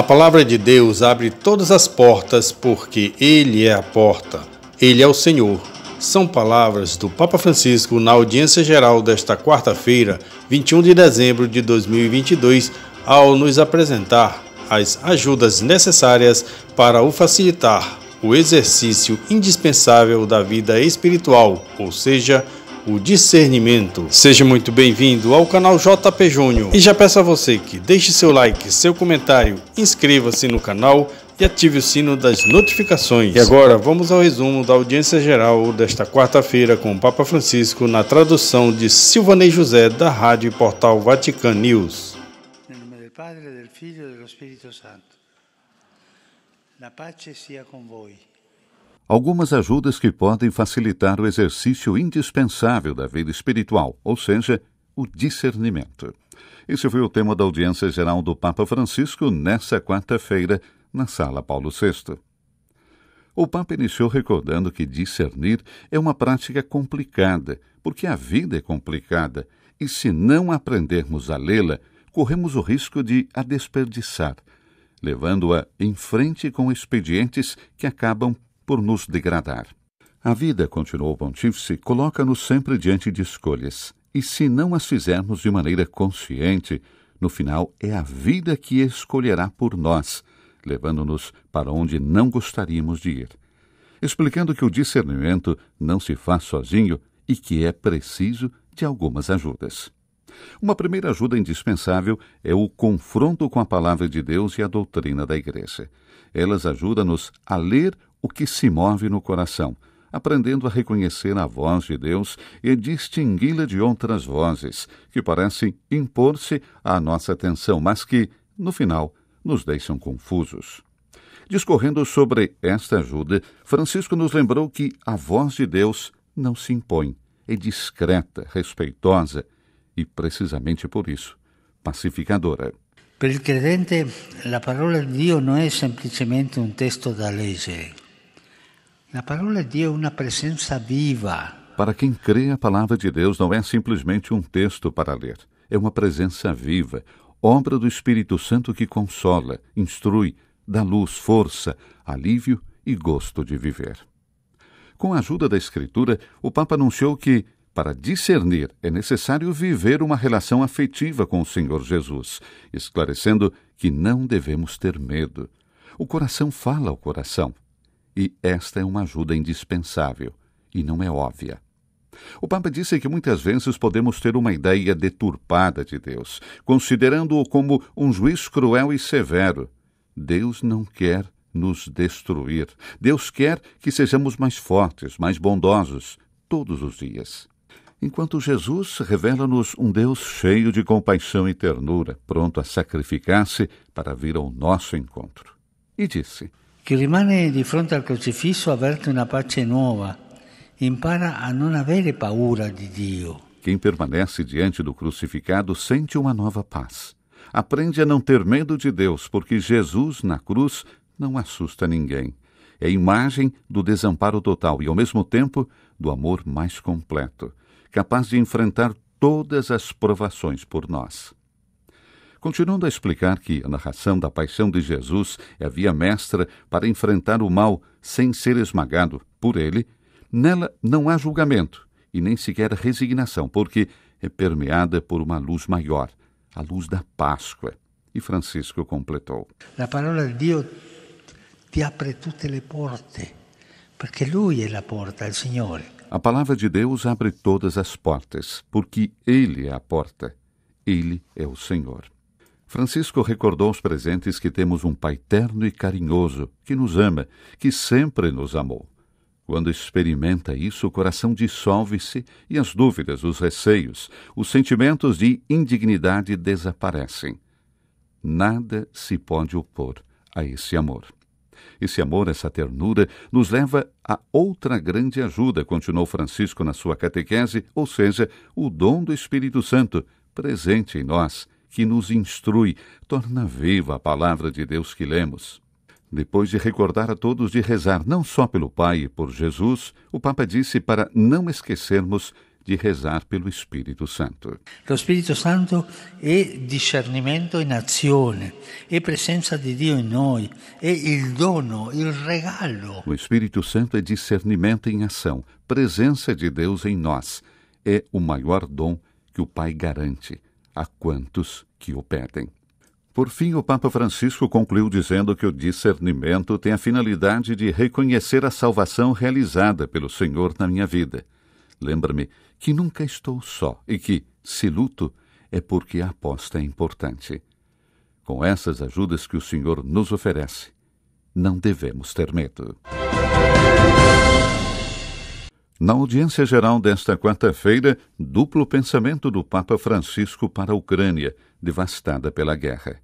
A palavra de Deus abre todas as portas porque Ele é a porta. Ele é o Senhor. São palavras do Papa Francisco na audiência geral desta quarta-feira, 21 de dezembro de 2022, ao nos apresentar as ajudas necessárias para o facilitar o exercício indispensável da vida espiritual, ou seja, o discernimento. Seja muito bem-vindo ao canal JP Júnior e já peço a você que deixe seu like, seu comentário, inscreva-se no canal e ative o sino das notificações. E agora vamos ao resumo da audiência geral desta quarta-feira com o Papa Francisco na tradução de Silvanei José da Rádio e Portal Vatican News. Em nome do Padre, do Filho e do Espírito Santo. La paz seja convosco algumas ajudas que podem facilitar o exercício indispensável da vida espiritual, ou seja, o discernimento. Esse foi o tema da audiência geral do Papa Francisco nesta quarta-feira, na Sala Paulo VI. O Papa iniciou recordando que discernir é uma prática complicada, porque a vida é complicada, e se não aprendermos a lê-la, corremos o risco de a desperdiçar, levando-a em frente com expedientes que acabam por nos degradar. A vida, continuou o pontífice, coloca-nos sempre diante de escolhas, e se não as fizermos de maneira consciente, no final é a vida que escolherá por nós, levando-nos para onde não gostaríamos de ir. Explicando que o discernimento não se faz sozinho e que é preciso de algumas ajudas. Uma primeira ajuda indispensável é o confronto com a palavra de Deus e a doutrina da Igreja. Elas ajudam-nos a ler o que se move no coração, aprendendo a reconhecer a voz de Deus e distingui-la de outras vozes, que parecem impor-se à nossa atenção, mas que, no final, nos deixam confusos. Discorrendo sobre esta ajuda, Francisco nos lembrou que a voz de Deus não se impõe, é discreta, respeitosa e, precisamente por isso, pacificadora. Para o credente, a palavra de Deus não é simplesmente um texto da lei. Na palavra de Deus è presença viva. Para quem crê, a palavra de Deus não é simplesmente um texto para ler. É uma presença viva, obra do Espírito Santo que consola, instrui, dá luz, força, alívio e gosto de viver. Com a ajuda da Escritura, o Papa anunciou que, para discernir, é necessário viver uma relação afetiva com o Senhor Jesus, esclarecendo que não devemos ter medo. O coração fala ao coração, e esta é uma ajuda indispensável e não é óbvia. O Papa disse que muitas vezes podemos ter uma ideia deturpada de Deus, considerando-o como um juiz cruel e severo. Deus não quer nos destruir. Deus quer que sejamos mais fortes, mais bondosos, todos os dias. Enquanto Jesus revela-nos um Deus cheio de compaixão e ternura, pronto a sacrificar-se para vir ao nosso encontro. E disse: Chi rimane di fronte al crocifisso avverte una pace nuova, impara a non avere paura di Dio. Quem permanece diante do crucificado sente uma nova paz. Aprende a não ter medo de Deus, porque Jesus, na cruz, não assusta ninguém. É imagem do desamparo total e, ao mesmo tempo, do amor mais completo, capaz de enfrentar todas as provações por nós continuando a explicar que a narração da paixão de Jesus é a via mestra para enfrentar o mal sem ser esmagado por ele, nela não há julgamento e nem sequer resignação, porque é permeada por uma luz maior, a luz da Páscoa. E Francisco completou: A palavra de Deus te abre todas as portas, porque Lui é a porta, o Senhor. A palavra de Deus abre todas as portas, porque Ele é a porta, Ele é o Senhor. Francisco recordou aos presentes que temos um Pai terno e carinhoso, que nos ama, que sempre nos amou. Quando experimenta isso, o coração dissolve-se e as dúvidas, os receios, os sentimentos de indignidade desaparecem. Nada se pode opor a esse amor. Esse amor, essa ternura, nos leva a outra grande ajuda, continuou Francisco na sua catequese, ou seja, o dom do Espírito Santo, presente em nós que nos instrui, torna viva a palavra de Deus que lemos. Depois de recordar a todos de rezar não só pelo Pai e por Jesus, o Papa disse para não esquecermos de rezar pelo Espírito Santo. O Espírito Santo é discernimento em ação, é presença de Deus em nós, é o dono, o regalo. O Espírito Santo é discernimento em ação, presença de Deus em nós. É o maior dom que o Pai garante a quantos que o pedem. Por fim, o Papa Francisco concluiu dizendo que o discernimento tem a finalidade de reconhecer a salvação realizada pelo Senhor na minha vida. Lembra-me que nunca estou só e que, se luto, é porque a aposta é importante. Com essas ajudas que o Senhor nos oferece, não devemos ter medo. Na audiência geral desta quarta-feira, duplo pensamento do Papa Francisco para a Ucrânia, devastada pela guerra.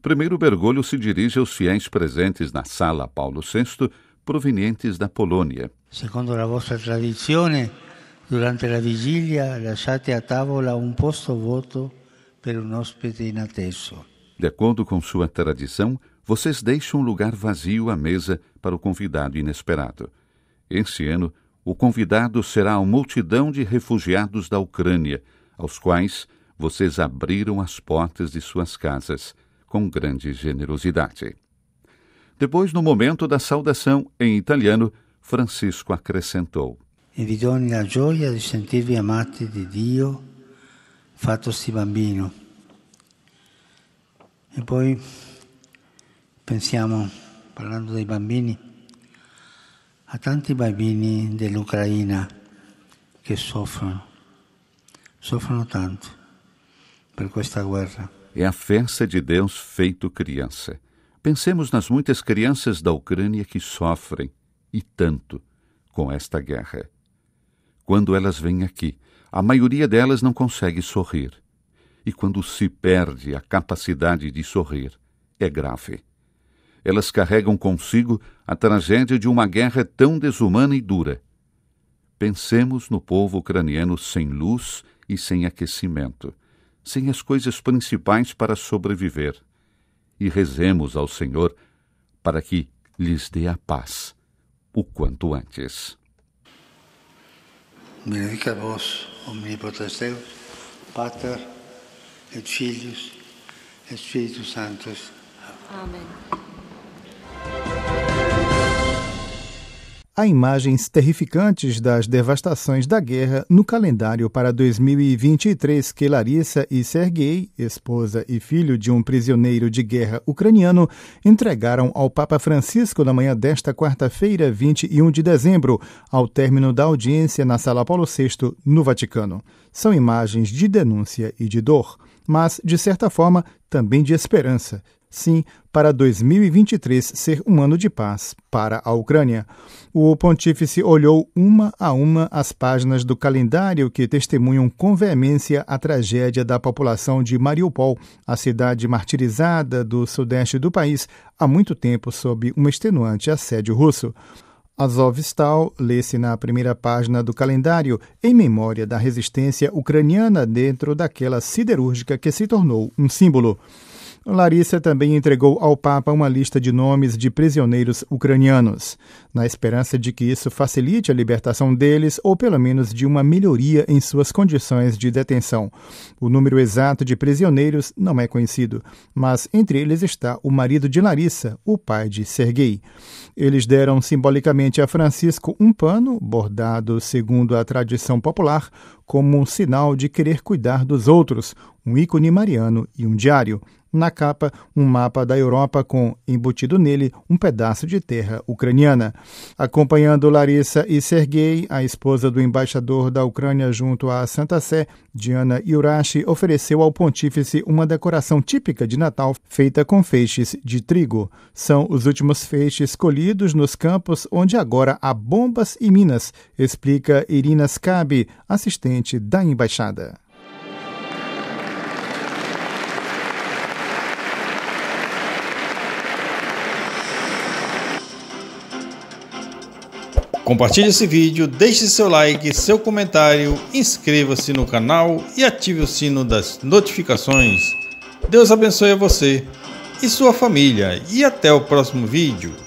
Primeiro Bergoglio se dirige aos fiéis presentes na sala Paulo VI, provenientes da Polônia. Segundo a vossa tradição, durante a vigília, lasciate a tavola um posto voto para um hóspede inateso. De acordo com sua tradição, vocês deixam lugar vazio à mesa para o convidado inesperado. Esse ano, o convidado será a multidão de refugiados da Ucrânia, aos quais vocês abriram as portas de suas casas com grande generosidade. Depois, no momento da saudação em italiano, Francisco acrescentou: E vi doni la gioia di sentirvi amati di Dio, si bambino. E poi pensiamo, parlando dei bambini, a tanti bambini dell'Ucraina che soffrono, soffrono tanto per questa guerra. É a festa de Deus feito criança. Pensemos nas muitas crianças da Ucrânia que sofrem, e tanto, com esta guerra. Quando elas vêm aqui, a maioria delas não consegue sorrir. E quando se perde a capacidade de sorrir, é grave elas carregam consigo a tragédia de uma guerra tão desumana e dura. Pensemos no povo ucraniano sem luz e sem aquecimento, sem as coisas principais para sobreviver, e rezemos ao Senhor para que lhes dê a paz o quanto antes. Benedica vos, omnipotens Deus, Pater et Filhos, Espíritos Santos. Amém. há imagens terrificantes das devastações da guerra no calendário para 2023 que Larissa e Sergei, esposa e filho de um prisioneiro de guerra ucraniano, entregaram ao Papa Francisco na manhã desta quarta-feira, 21 de dezembro, ao término da audiência na Sala Paulo VI, no Vaticano. São imagens de denúncia e de dor, mas, de certa forma, também de esperança. Sim, para 2023 ser um ano de paz para a Ucrânia. O pontífice olhou uma a uma as páginas do calendário que testemunham com veemência a tragédia da população de Mariupol, a cidade martirizada do sudeste do país há muito tempo sob um extenuante assédio russo. Azovstal lê-se na primeira página do calendário, em memória da resistência ucraniana dentro daquela siderúrgica que se tornou um símbolo. Larissa também entregou ao Papa uma lista de nomes de prisioneiros ucranianos, na esperança de que isso facilite a libertação deles ou pelo menos de uma melhoria em suas condições de detenção. O número exato de prisioneiros não é conhecido, mas entre eles está o marido de Larissa, o pai de Sergei. Eles deram simbolicamente a Francisco um pano bordado segundo a tradição popular como um sinal de querer cuidar dos outros, um ícone mariano e um diário. Na capa, um mapa da Europa com, embutido nele, um pedaço de terra ucraniana. Acompanhando Larissa e Sergei, a esposa do embaixador da Ucrânia junto à Santa Sé, Diana Yurashi, ofereceu ao pontífice uma decoração típica de Natal feita com feixes de trigo. São os últimos feixes colhidos nos campos onde agora há bombas e minas, explica Irina Skab, assistente presidente da embaixada. Compartilhe esse vídeo, deixe seu like, seu comentário, inscreva-se no canal e ative o sino das notificações. Deus abençoe a você e sua família e até o próximo vídeo.